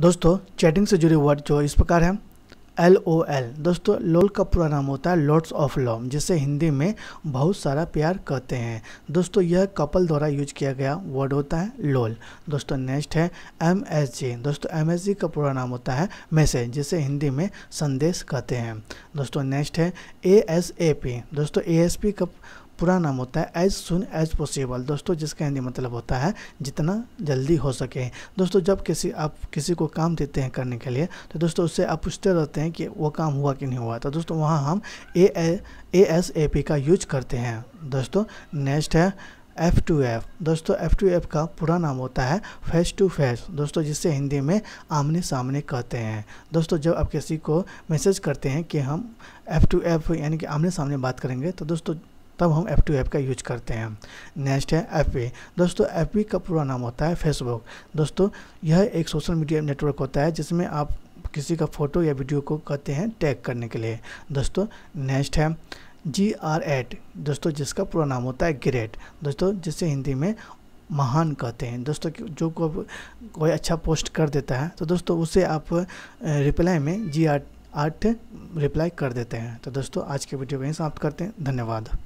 दोस्तों चैटिंग से जुड़े वर्ड जो इस प्रकार है एल ओ एल दोस्तों लोल का पूरा नाम होता है लॉट्स ऑफ लव जिसे हिंदी में बहुत सारा प्यार कहते हैं दोस्तों यह कपल द्वारा यूज किया गया वर्ड होता है लोल दोस्तों नेक्स्ट है एम एस जी दोस्तों एम एस जी का पूरा नाम होता है मैसेज जिसे हिंदी में संदेश कहते हैं दोस्तों नेक्स्ट है ए एस ए पी दोस्तों ए एस पी का पूरा नाम होता है एज सुन एज पॉसिबल दोस्तों जिसका हिंदी मतलब होता है जितना जल्दी हो सके दोस्तों जब किसी आप किसी को काम देते हैं करने के लिए तो दोस्तों उससे आप पूछते रहते हैं कि वो काम हुआ कि नहीं हुआ तो दोस्तों वहाँ हम A A S A P का यूज करते हैं दोस्तों नेक्स्ट है एफ़ टू एफ़ दोस्तों एफ़ टू एफ़ का पूरा नाम होता है फेस टू फेस दोस्तों जिसे हिंदी में आमने सामने कहते हैं दोस्तों जब आप किसी को मैसेज करते हैं कि हम एफ़ टू एफ़ यानी कि आमने सामने बात करेंगे तो दोस्तों तब हम एफ टू ऐप का यूज करते हैं नेक्स्ट है एफ दोस्तों एफ का पूरा नाम होता है फेसबुक दोस्तों यह एक सोशल मीडिया नेटवर्क होता है जिसमें आप किसी का फ़ोटो या वीडियो को कहते हैं टैग करने के लिए दोस्तों नेक्स्ट है जी आर एट दोस्तों जिसका पूरा नाम होता है ग्रेट दोस्तों जिसे हिंदी में महान कहते हैं दोस्तों जो को कोई अच्छा पोस्ट कर देता है तो दोस्तों उसे आप रिप्लाई में जी आर आठ रिप्लाई कर देते हैं तो दोस्तों आज के वीडियो को यहीं समाप्त करते हैं धन्यवाद